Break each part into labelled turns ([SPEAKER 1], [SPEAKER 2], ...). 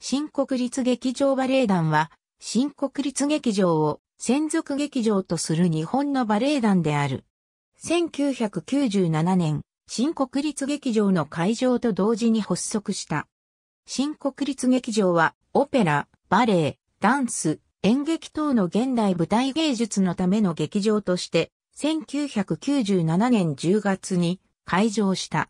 [SPEAKER 1] 新国立劇場バレエ団は、新国立劇場を専属劇場とする日本のバレエ団である。1997年、新国立劇場の会場と同時に発足した。新国立劇場は、オペラ、バレエ、ダンス、演劇等の現代舞台芸術のための劇場として、1997年10月に開場した。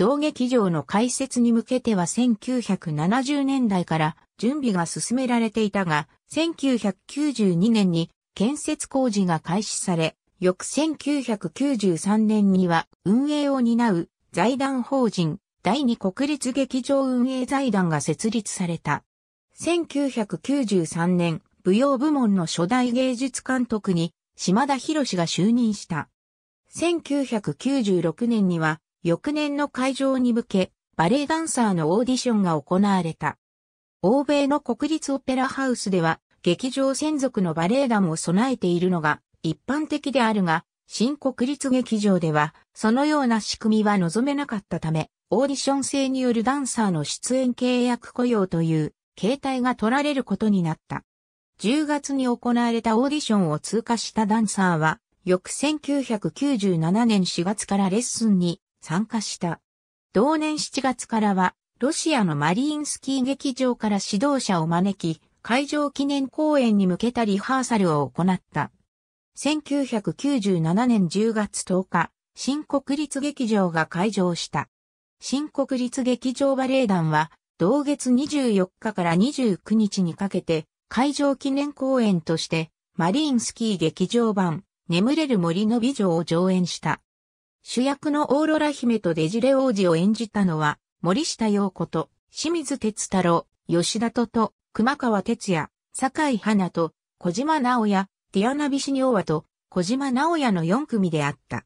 [SPEAKER 1] 同劇場の開設に向けては1970年代から準備が進められていたが、1992年に建設工事が開始され、翌1993年には運営を担う財団法人第二国立劇場運営財団が設立された。1993年、舞踊部門の初代芸術監督に島田博が就任した。1996年には翌年の会場に向け、バレエダンサーのオーディションが行われた。欧米の国立オペラハウスでは、劇場専属のバレエ団を備えているのが一般的であるが、新国立劇場では、そのような仕組みは望めなかったため、オーディション制によるダンサーの出演契約雇用という形態が取られることになった。10月に行われたオーディションを通過したダンサーは、翌1997年4月からレッスンに参加した。同年7月からは、ロシアのマリーンスキー劇場から指導者を招き、会場記念公演に向けたリハーサルを行った。1997年10月10日、新国立劇場が開場した。新国立劇場バレエ団は、同月24日から29日にかけて、会場記念公演として、マリーンスキー劇場版、眠れる森の美女を上演した。主役のオーロラ姫とデジレ王子を演じたのは、森下陽子と、清水哲太郎、吉田とと、熊川哲也、酒井花と、小島直也、ディアナビシニオワと、小島直也の4組であった。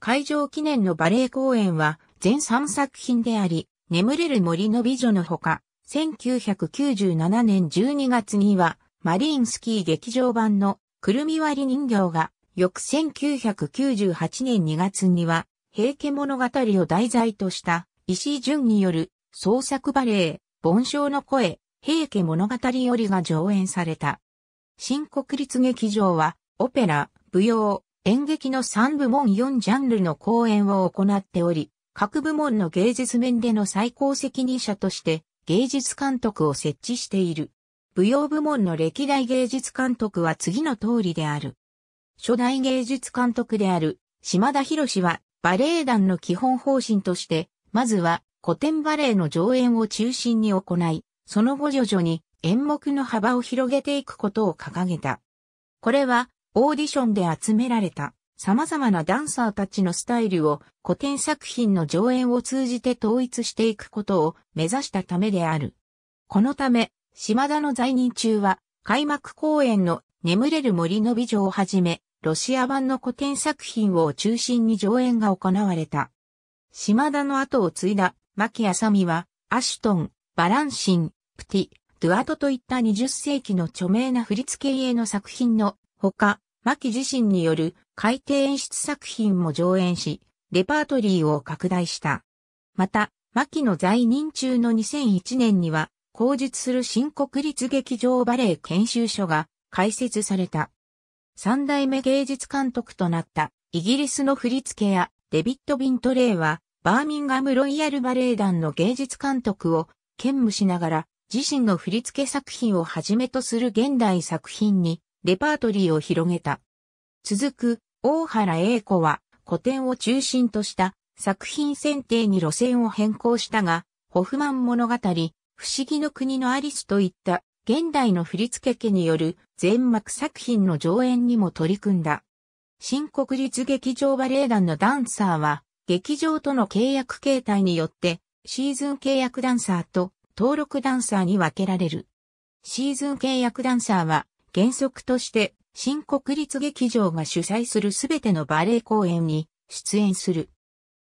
[SPEAKER 1] 会場記念のバレエ公演は、全3作品であり、眠れる森の美女のほか、1997年12月には、マリーンスキー劇場版のくるみ割り人形が翌1998年2月には、平家物語を題材とした石井淳による創作バレエ、盆章の声、平家物語よりが上演された。新国立劇場は、オペラ、舞踊、演劇の3部門4ジャンルの公演を行っており、各部門の芸術面での最高責任者として芸術監督を設置している。舞踊部門の歴代芸術監督は次の通りである。初代芸術監督である島田博士はバレエ団の基本方針として、まずは古典バレエの上演を中心に行い、その後徐々に演目の幅を広げていくことを掲げた。これはオーディションで集められた様々なダンサーたちのスタイルを古典作品の上演を通じて統一していくことを目指したためである。このため、島田の在任中は開幕公演の眠れる森の美女をはじめ、ロシア版の古典作品を中心に上演が行われた。島田の後を継いだ、牧麻美は、アシュトン、バランシン、プティ、ドゥアトといった20世紀の著名な振付家の作品のほか、牧自身による海底演出作品も上演し、レパートリーを拡大した。また、牧の在任中の2001年には、公述する新国立劇場バレエ研修所が開設された。三代目芸術監督となったイギリスの振付屋デビッド・ビントレイはバーミンガムロイヤルバレエ団の芸術監督を兼務しながら自身の振付作品をはじめとする現代作品にレパートリーを広げた。続く大原英子は古典を中心とした作品選定に路線を変更したが、ホフマン物語、不思議の国のアリスといった現代の振付家による全幕作品の上演にも取り組んだ。新国立劇場バレエ団のダンサーは、劇場との契約形態によって、シーズン契約ダンサーと登録ダンサーに分けられる。シーズン契約ダンサーは、原則として、新国立劇場が主催するすべてのバレエ公演に出演する。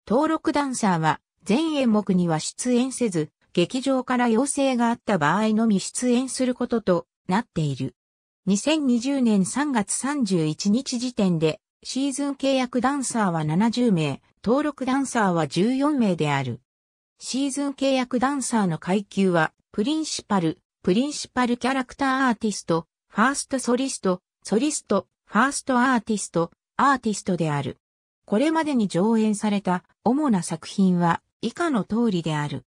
[SPEAKER 1] 登録ダンサーは、全演目には出演せず、劇場から要請があった場合のみ出演することとなっている。2020年3月31日時点で、シーズン契約ダンサーは70名、登録ダンサーは14名である。シーズン契約ダンサーの階級は、プリンシパル、プリンシパルキャラクターアーティスト、ファーストソリスト、ソリスト、ファーストアーティスト、アーティストである。これまでに上演された主な作品は以下の通りである。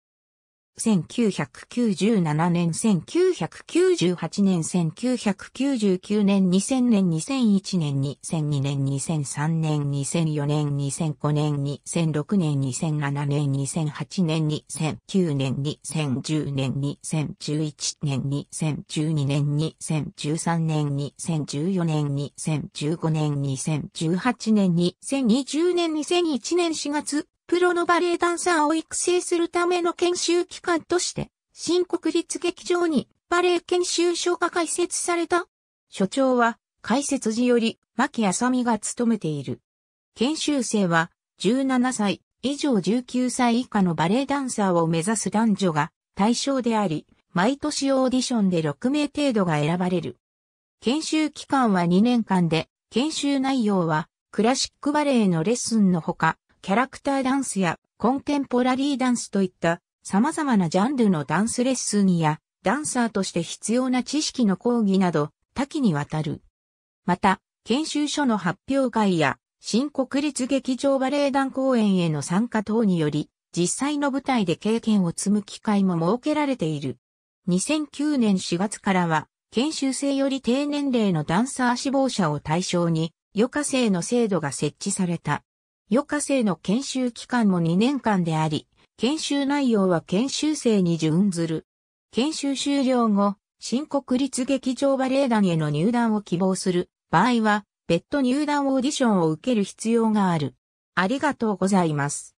[SPEAKER 1] 1997年、1998年、1999年、2000年、2001年、2002年、2003年、2004年、2005年、2006年、2007年、2008年、2009年、2010年、2011年、2012年、2013年、2014年、2015年、2018年、2020年、2001年4月、プロのバレエダンサーを育成するための研修機関として、新国立劇場にバレエ研修所が開設された。所長は、開設時より、牧あさみが務めている。研修生は、17歳以上19歳以下のバレエダンサーを目指す男女が対象であり、毎年オーディションで6名程度が選ばれる。研修期間は2年間で、研修内容は、クラシックバレエのレッスンのほか、キャラクターダンスやコンテンポラリーダンスといった様々なジャンルのダンスレッスンやダンサーとして必要な知識の講義など多岐にわたる。また、研修所の発表会や新国立劇場バレエ団公演への参加等により実際の舞台で経験を積む機会も設けられている。2009年4月からは研修生より低年齢のダンサー志望者を対象に、余暇生の制度が設置された。予科生の研修期間も2年間であり、研修内容は研修生に準ずる。研修終了後、新国立劇場バレエ団への入団を希望する場合は、別途入団オーディションを受ける必要がある。ありがとうございます。